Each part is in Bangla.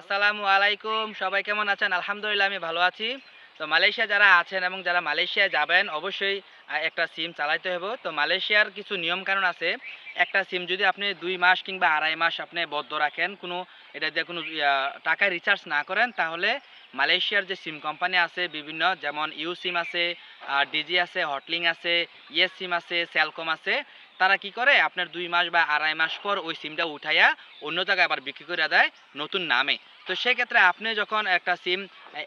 আসসালামু আলাইকুম সবাই কেমন আছেন আলহামদুলিল্লাহ আমি ভালো আছি তো মালয়েশিয়া যারা আছেন এবং যারা মালয়েশিয়া যাবেন অবশ্যই একটা সিম চালাইতে হবে তো মালয়েশিয়ার কিছু নিয়ম কারণ আছে একটা সিম যদি আপনি দুই মাস কিংবা আড়াই মাস আপনি বদ্ধ রাখেন কোনো এটা দিয়ে কোনো টাকা রিচার্জ না করেন তাহলে মালয়েশিয়ার যে সিম কোম্পানি আছে বিভিন্ন যেমন ইউ সিম আছে ডিজি আছে হটলিং আছে ইয়েস e সিম আছে স্যালকম আছে তারা কি করে আপনার দুই মাস বা আড়াই মাস পর ওই সিমটা উঠাইয়া অন্য জায়গায় আবার বিক্রি করে দেয় নতুন নামে তো সেক্ষেত্রে আপনি যখন একটা সিম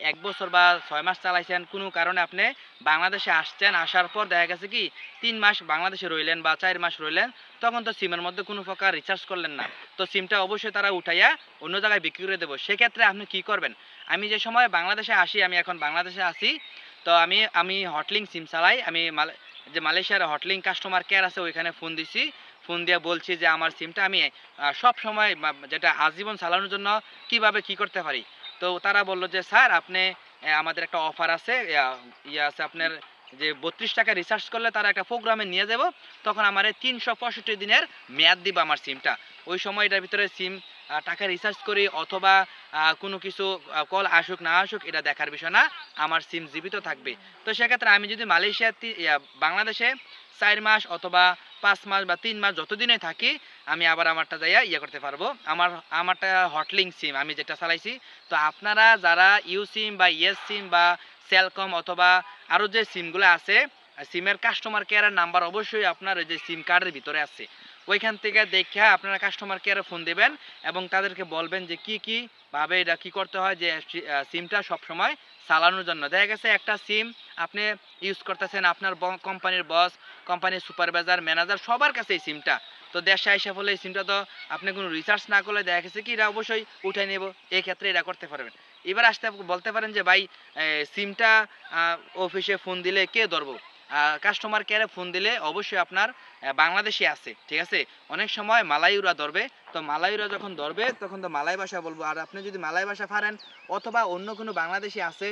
এক বছর বা ছয় মাস চালাইছেন কোনো কারণে আপনি বাংলাদেশে আসছেন আসার পর দেখা গেছে কি তিন মাস বাংলাদেশে রইলেন বা চার মাস রইলেন তখন তো সিমের মধ্যে কোনো প্রকার রিচার্জ করলেন না তো সিমটা অবশ্যই তারা উঠাইয়া অন্য জায়গায় বিক্রি করে দেবো সেক্ষেত্রে আপনি কি করবেন আমি যে সময় বাংলাদেশে আসি আমি এখন বাংলাদেশে আসি তো আমি আমি হটলিং সিম চালাই আমি মালে যে মালয়েশিয়ার হটলিং কাস্টমার কেয়ার আছে ওইখানে ফোন দিছি ফোন দিয়ে বলছি যে আমার সিমটা আমি সব সময় যেটা আজীবন চালানোর জন্য কিভাবে কি করতে পারি তো তারা বলল যে স্যার আপনি আমাদের একটা অফার আছে ইয়ে আছে আপনার যে বত্রিশ টাকা রিচার্জ করলে তারা একটা প্রোগ্রামে নিয়ে যাব তখন আমার তিনশো পঁয়ষট্টি দিনের মেয়াদ দিবে আমার সিমটা ওই সময় এটার ভিতরে সিম টাকা রিচার্জ করি অথবা কোনো কিছু কল আসুক না আসুক এটা দেখার বিষয় না আমার সিম জীবিত থাকবে তো সেক্ষেত্রে আমি যদি মালয়েশিয়া বাংলাদেশে চার মাস অথবা পাঁচ মাস বা তিন মাস যতদিনে থাকি আমি আবার আমারটা যাইয়া ইয়ে করতে পারবো আমার আমারটা হটলিং সিম আমি যেটা চালাইছি তো আপনারা যারা ইউ সিম বা ইয়েস সিম বা সেলকম অথবা আরও যে সিমগুলো আছে সিমের কাস্টমার কেয়ারের নাম্বার অবশ্যই আপনার ওই যে সিম কার্ডের ভিতরে আছে ওইখান থেকে দেখে আপনারা কাস্টমার কেয়ারে ফোন দেবেন এবং তাদেরকে বলবেন যে কি কি ভাবে এটা কি করতে হয় যে সিমটা সবসময় চালানোর জন্য দেখা গেছে একটা সিম আপনি ইউজ করতেছেন আপনার কোম্পানির বস কোম্পানির সুপারভাইজার ম্যানেজার সবার কাছে এই সিমটা তো দেশে আইসা ফলে এই সিমটা তো আপনি কোনো রিচার্জ না করলে দেখা গেছে কি এটা অবশ্যই উঠে নেব ক্ষেত্রে এটা করতে পারবেন এবার আসতে বলতে পারেন যে ভাই সিমটা অফিসে ফোন দিলে কে ধরবো কাস্টমার কেয়ারে ফোন দিলে অবশ্যই আপনার বাংলাদেশি আছে ঠিক আছে অনেক সময় মালাইউরা ধরবে তো মালাইরা যখন ধরবে তখন তো মালাই ভাষা বলবো আর আপনি যদি মালাই ভাষা পারেন অথবা অন্য কোনো বাংলাদেশি আছে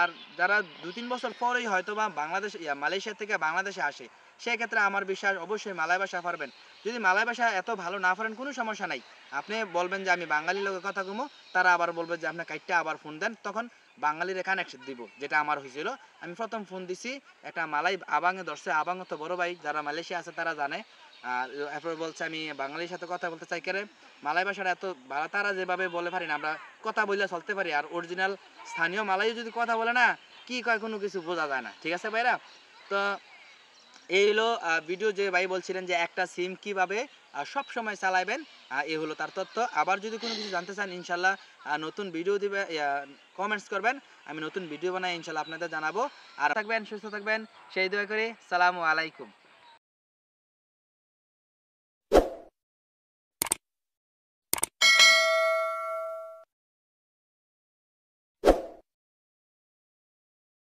আর যারা দু তিন বছর পরেই হয়তো বাংলাদেশ মালয়েশিয়া থেকে বাংলাদেশে আসে সেক্ষেত্রে আমার বিশ্বাস অবশ্যই মালাই ভাষা পারবেন যদি মালাই ভাষা এত ভালো না ফারেন কোনো সমস্যা নাই আপনি বলবেন যে আমি বাঙালি লোকের কথা কমো তারা আবার বলবেন যে আপনার কাইটটা আবার ফোন দেন তখন বাঙালিরে কানেকশন দিব যেটা আমার হয়েছিল আমি প্রথম ফোন দিছি একটা মালাই আবাঙে ধরছে আবাং তো বড় ভাই যারা মালয়েশিয়া আছে তারা জানে এরপরে বলছে আমি বাঙালির সাথে কথা বলতে চাই কেরে মালাই ভাষাটা এত তারা যেভাবে বলে পারি না আমরা কথা বললে চলতে পারি আর অরিজিনাল স্থানীয় মালাই যদি কথা বলে না কি কয় কোনো কিছু বোঝা যায় না ঠিক আছে ভাইরা তো এই হলো ভিডিও যে ভাই বলছিলেন যে একটা সিম কীভাবে সব সময় চালাবেন এ হলো তার তথ্য আবার যদি কোনো কিছু জানতে চান ইনশাল্লাহ নতুন ভিডিও দিবে কমেন্টস করবেন আমি নতুন ভিডিও বানাই ইনশাল্লাহ আপনাদের জানাবো আর থাকবেন সুস্থ থাকবেন সেই দয়া করে সালামু আলাইকুম